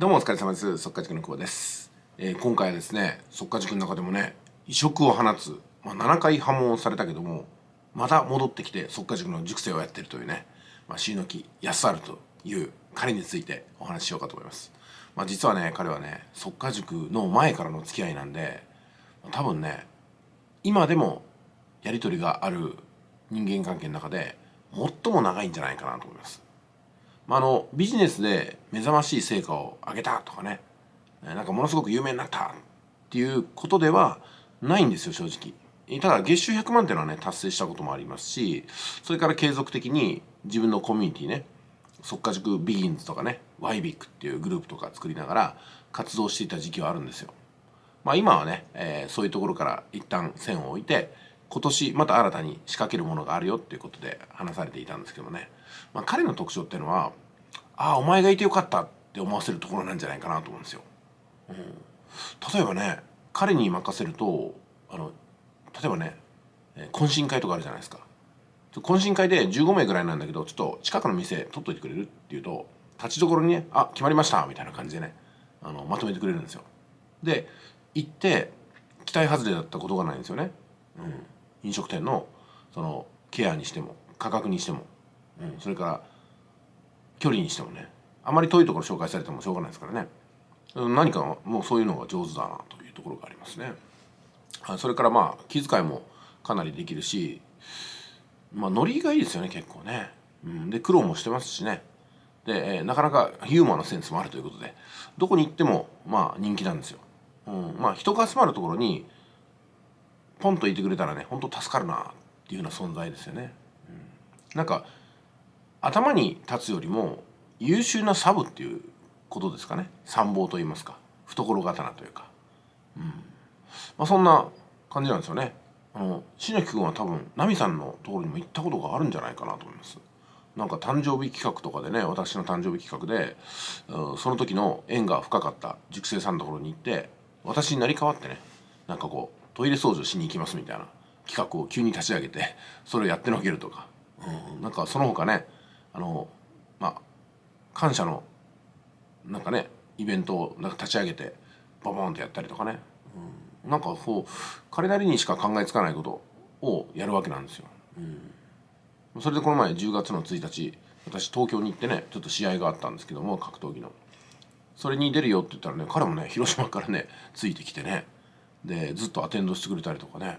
どうもお疲れ様です。速化塾の久保です、えー、今回はですね、速化塾の中でもね、移植を放つ、まあ、7回破門をされたけども、また戻ってきて速化塾の塾生をやってるというね、まあ、椎の木安るという彼についてお話ししようかと思います。まあ、実はね、彼はね、速化塾の前からの付き合いなんで、多分ね、今でもやり取りがある人間関係の中で最も長いんじゃないかなと思います。まあ、あのビジネスで目覚ましい成果を上げたとかねなんかものすごく有名になったっていうことではないんですよ正直。ただ月収100万っていうのはね達成したこともありますしそれから継続的に自分のコミュニティねっか、塾ビギンズとかね YBIC っていうグループとか作りながら活動していた時期はあるんですよ。まあ今はね、えー、そういうところから一旦線を置いて今年また新たに仕掛けるものがあるよっていうことで話されていたんですけどもね、まあ、彼の特徴っていうのはああお前がいてよかったって思わせるところなんじゃないかなと思うんですよ。うん、例えばね彼に任せるとあの例えばね懇親会とかあるじゃないですか懇親会で15名ぐらいなんだけどちょっと近くの店取っといてくれるって言うと立ちどころにね「あ決まりました」みたいな感じでねあのまとめてくれるんですよ。で行って期待外れだったことがないんですよね。うん飲食店のそのケアにしても価格にしても、うん、それから距離にしてもねあまり遠いところ紹介されてもしょうがないですからね何かもうそういうのが上手だなというところがありますね。それからまあ気遣いもかなりできるしまあノリがいいですよね結構ね。うん、で苦労もしてますしね。で、えなかなかユーモアのセンスもあるということでどこに行ってもまあ人気なんですよ。うん、まあ人が集まるところにポンといてくれたらね本当助かるなっていうような存在ですよね。うん、なんか頭に立つよりも優秀なサブっていうことですかね参謀といいますか懐刀というか、うんまあ、そんな感じなんですよね。あの篠木君は多分ナミさんのところにも行ったことがあるんじゃないかなと思います。なんか誕生日企画とかでね私の誕生日企画で、その時の縁が深かった塾生さんのところに行って私になり代わってねなんかこうトイレ掃除をしに行きますみたいな企画を急に立ち上げてそれをやってのけるとか、うん、なんかその他ねあのまあ感謝のなんかねイベントをなんか立ち上げてババーンとやったりとかね、うん、なんかこう彼なりにしか考えつかないことをやるわけなんですよ。うん、それでこの前10月の1日私東京に行ってねちょっと試合があったんですけども格闘技の。それに出るよって言ったらね彼もね広島からねついてきてねでずっとアテンドしてくれたりとかね、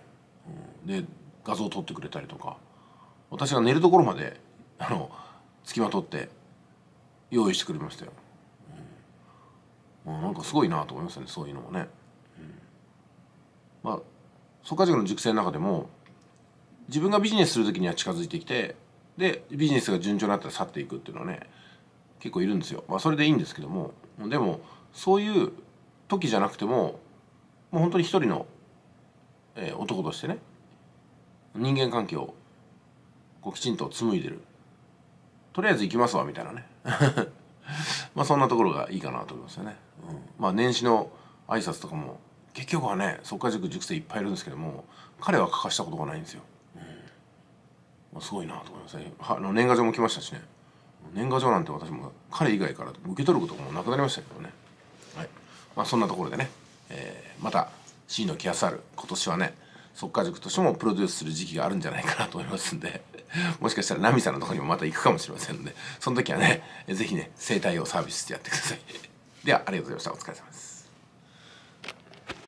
うん、で画像を撮ってくれたりとか私が寝るところまであの付きまとって用意してくれましたよ、うん、もうなんかすごいなと思いましたねそういうのもね、うん、まあ創価塾の塾生の中でも自分がビジネスする時には近づいてきてでビジネスが順調になったら去っていくっていうのはね結構いるんですよまあそれでいいんですけどもでもそういう時じゃなくてももう本当に一人の、えー、男としてね人間関係をこうきちんと紡いでるとりあえず行きますわみたいなね まあそんなところがいいかなと思いますよね、うん、まあ年始の挨拶とかも結局はね即家塾塾生いっぱいいるんですけども彼は欠かしたことがないんですよ、うんまあ、すごいなと思いますねあの年賀状も来ましたしね年賀状なんて私も彼以外から受け取ることもなくなりましたけどねはいまあそんなところでねえー、また C の KSR 今年はね速か。塾としてもプロデュースする時期があるんじゃないかなと思いますんで もしかしたらナミさんのとこにもまた行くかもしれませんのでその時はね是非ね生態をサービスしてやってください。ではありがとうございましたお疲れ様です。